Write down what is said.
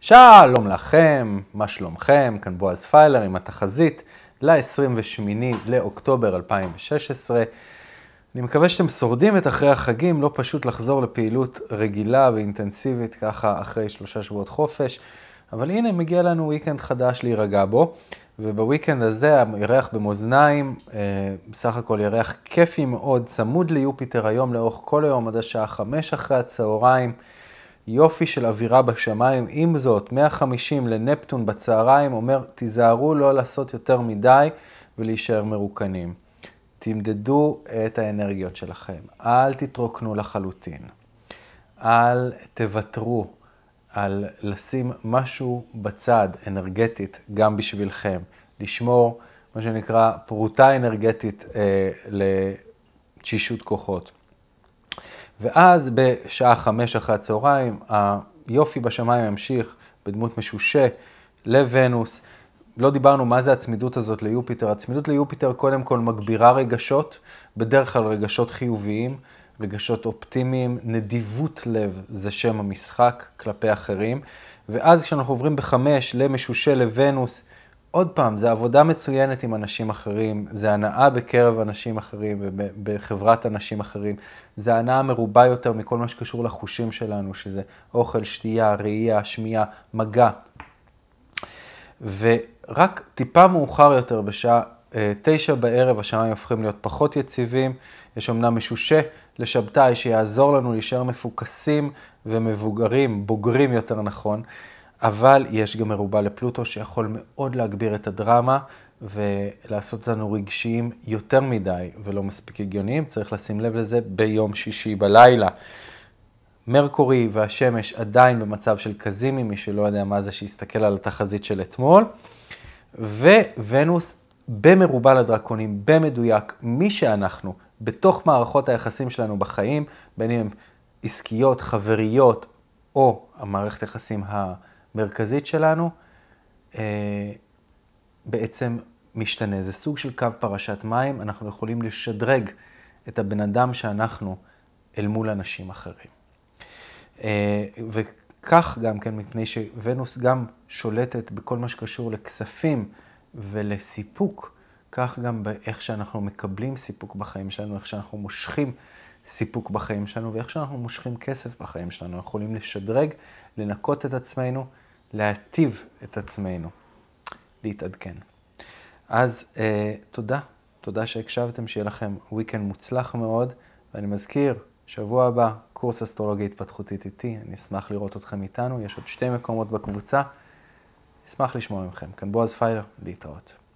שלום לכם, מה שלומכם? כאן בועז פיילר עם התחזית ל-28 לאוקטובר 2016. אני מקווה שאתם שורדים את אחרי החגים, לא פשוט לחזור לפעילות רגילה ואינטנסיבית ככה אחרי שלושה שבועות חופש, אבל הנה מגיע לנו weekend חדש להירגע בו, ובוויקנד הזה הירח במאזניים, אה, בסך הכל ירח כיפי מאוד, צמוד ליופיטר היום לאורך כל היום עד השעה חמש אחרי הצהריים. יופי של אווירה בשמיים. עם זאת, 150 לנפטון בצהריים אומר, תיזהרו לא לעשות יותר מדי ולהישאר מרוקנים. תמדדו את האנרגיות שלכם. אל תתרוקנו לחלוטין. אל תוותרו על לשים משהו בצד אנרגטית גם בשבילכם. לשמור, מה שנקרא, פרוטה אנרגטית אה, לתשישות כוחות. ואז בשעה חמש אחרי הצהריים, היופי בשמיים המשיך בדמות משושה לוונוס. לא דיברנו מה זה הצמידות הזאת ליופיטר. הצמידות ליופיטר קודם כל מגבירה רגשות, בדרך כלל רגשות חיוביים, רגשות אופטימיים, נדיבות לב זה שם המשחק כלפי אחרים. ואז כשאנחנו עוברים בחמש למשושה לוונוס, עוד פעם, זה עבודה מצוינת עם אנשים אחרים, זה הנאה בקרב אנשים אחרים ובחברת אנשים אחרים, זה הנאה מרובה יותר מכל מה שקשור לחושים שלנו, שזה אוכל, שתייה, ראייה, שמיעה, מגע. ורק טיפה מאוחר יותר, בשעה אה, תשע בערב, השמיים הופכים להיות פחות יציבים, יש אמנם משושה לשבתאי שיעזור לנו להישאר מפוקסים ומבוגרים, בוגרים יותר נכון. אבל יש גם מרובה לפלוטו שיכול מאוד להגביר את הדרמה ולעשות אותנו רגשיים יותר מדי ולא מספיק הגיוניים, צריך לשים לב לזה ביום שישי בלילה. מרקורי והשמש עדיין במצב של קזימי, מי שלא יודע מה זה שיסתכל על התחזית של אתמול. וונוס במרובה לדרקונים, במדויק, מי שאנחנו, בתוך מערכות היחסים שלנו בחיים, בין אם עסקיות, חבריות, או המערכת יחסים ה... המרכזית שלנו, אה, בעצם משתנה. זה סוג של קו פרשת מים, אנחנו יכולים לשדרג את הבן אדם שאנחנו אל מול אנשים אחרים. אה, וכך גם כן, מפני שוונוס גם שולטת בכל מה שקשור לכספים ולסיפוק, כך גם באיך שאנחנו מקבלים סיפוק בחיים שלנו, איך שאנחנו מושכים סיפוק בחיים שלנו, ואיך שאנחנו מושכים כסף בחיים שלנו, אנחנו יכולים לשדרג, לנקות את עצמנו, להטיב את עצמנו, להתעדכן. אז אה, תודה, תודה שהקשבתם, שיהיה לכם weekend מוצלח מאוד, ואני מזכיר, שבוע הבא, קורס אסטרולוגיה התפתחותית איתי, אני אשמח לראות אתכם איתנו, יש עוד שתי מקומות בקבוצה, אשמח לשמוע מכם. כאן בועז פיילר, להתראות.